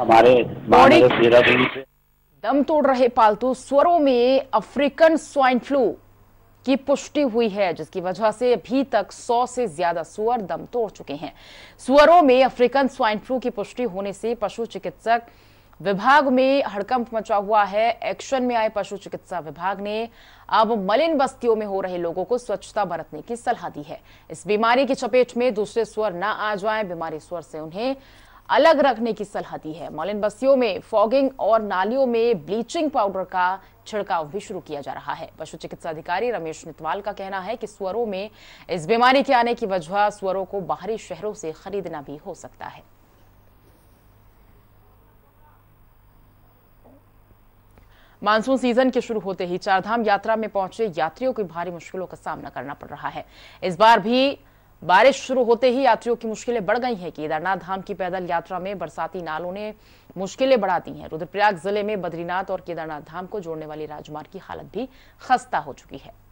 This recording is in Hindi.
हमारे देहरादून से दम तोड़ रहे पालतू स्वरों में अफ्रीकन स्वाइन फ्लू की पुष्टि हुई है जिसकी वजह से अभी तक 100 से ज्यादा सुअर दम तोड़ चुके हैं सुअरों में अफ्रीकन स्वाइन फ्लू की पुष्टि होने से पशु चिकित्सक विभाग में हड़कंप मचा हुआ है एक्शन में आए पशु चिकित्सा विभाग ने अब मलिन बस्तियों में हो रहे लोगों को स्वच्छता बरतने की सलाह दी है इस बीमारी की चपेट में दूसरे स्वर ना आ जाए बीमारी स्वर से उन्हें अलग रखने की सलाह दी है मॉलिन बस्तियों में फॉगिंग और नालियों में ब्लीचिंग पाउडर का छिड़काव भी शुरू किया जा रहा है पशु चिकित्सा अधिकारी रमेश नितवाल का कहना है कि स्वरों में इस बीमारी के आने की वजह स्वरों को बाहरी शहरों से खरीदना भी हो सकता है मानसून सीजन के शुरू होते ही चारधाम यात्रा में पहुंचे यात्रियों की भारी मुश्किलों का सामना करना पड़ रहा है इस बार भी बारिश शुरू होते ही यात्रियों की मुश्किलें बढ़ गई हैं केदारनाथ धाम की पैदल यात्रा में बरसाती नालों ने मुश्किलें बढ़ा दी हैं रुद्रप्रयाग जिले में बद्रीनाथ और केदारनाथ धाम को जोड़ने वाली राजमार्ग की हालत भी खस्ता हो चुकी है